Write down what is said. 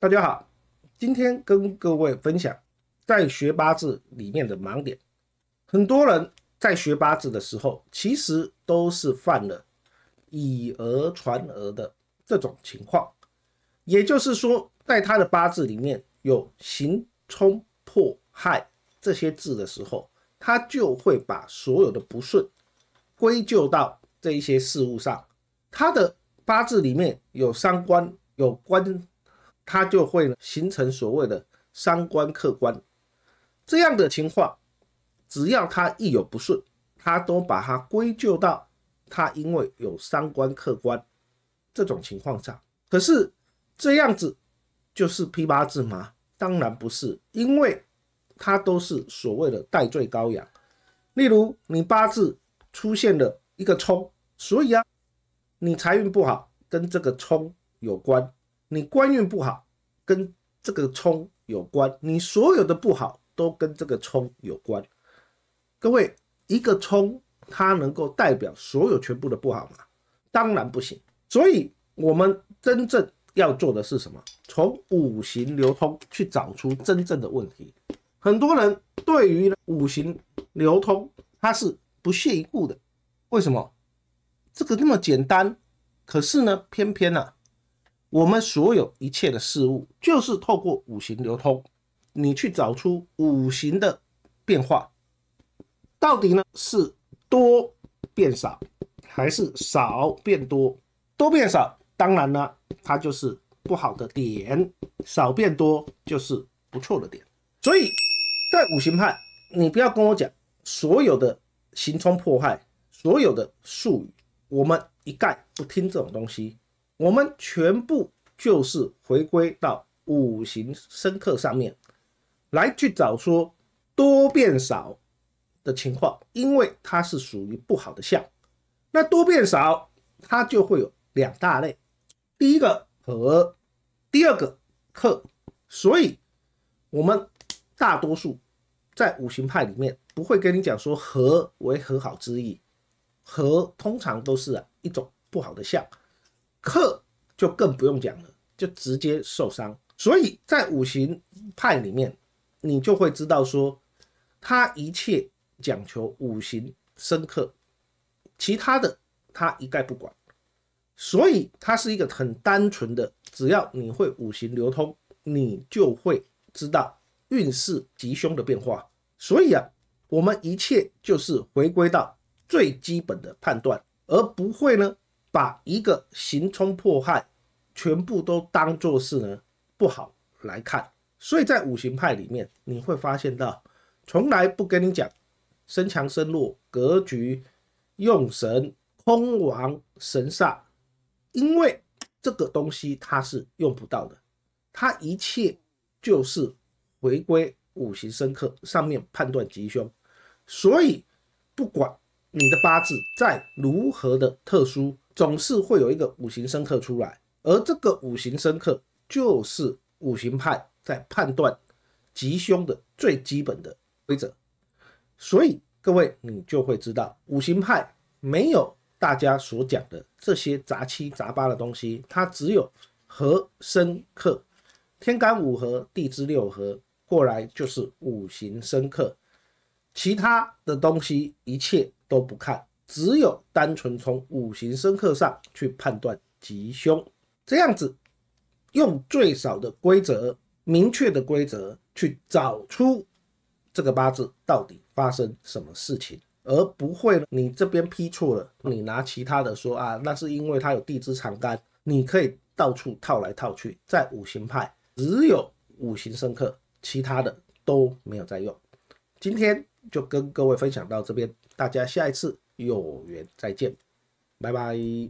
大家好，今天跟各位分享在学八字里面的盲点。很多人在学八字的时候，其实都是犯了以讹传讹的这种情况。也就是说，在他的八字里面有刑冲破害这些字的时候，他就会把所有的不顺归咎到这一些事物上。他的八字里面有三官，有官。他就会形成所谓的三观客观这样的情况，只要他一有不顺，他都把他归咎到他因为有三观客观这种情况下。可是这样子就是批八字吗？当然不是，因为它都是所谓的代罪羔羊。例如你八字出现了一个冲，所以啊，你财运不好跟这个冲有关。你官运不好，跟这个冲有关。你所有的不好都跟这个冲有关。各位，一个冲，它能够代表所有全部的不好吗？当然不行。所以，我们真正要做的是什么？从五行流通去找出真正的问题。很多人对于五行流通，他是不屑一顾的。为什么？这个那么简单，可是呢，偏偏呢？我们所有一切的事物，就是透过五行流通，你去找出五行的变化，到底呢是多变少，还是少变多？多变少，当然呢，它就是不好的点；少变多，就是不错的点。所以在五行派，你不要跟我讲所有的行冲破害，所有的术语，我们一概不听这种东西。我们全部就是回归到五行生克上面来去找出多变少的情况，因为它是属于不好的相。那多变少，它就会有两大类，第一个和第二个克。所以，我们大多数在五行派里面不会跟你讲说和为和好之意，和通常都是啊一种不好的相。克就更不用讲了，就直接受伤。所以在五行派里面，你就会知道说，他一切讲求五行生克，其他的他一概不管。所以他是一个很单纯的，只要你会五行流通，你就会知道运势吉凶的变化。所以啊，我们一切就是回归到最基本的判断，而不会呢。把一个行冲破害，全部都当做是呢不好来看，所以在五行派里面，你会发现到从来不跟你讲身强身弱格局用神空亡神煞，因为这个东西它是用不到的，它一切就是回归五行生克上面判断吉凶，所以不管你的八字在如何的特殊。总是会有一个五行生克出来，而这个五行生克就是五行派在判断吉凶的最基本的规则。所以各位，你就会知道，五行派没有大家所讲的这些杂七杂八的东西，它只有合生克，天干五合，地支六合，过来就是五行生克，其他的东西一切都不看。只有单纯从五行生克上去判断吉凶，这样子用最少的规则、明确的规则去找出这个八字到底发生什么事情，而不会你这边批错了，你拿其他的说啊，那是因为它有地支长干，你可以到处套来套去。在五行派，只有五行生克，其他的都没有在用。今天就跟各位分享到这边，大家下一次。有缘再见，拜拜。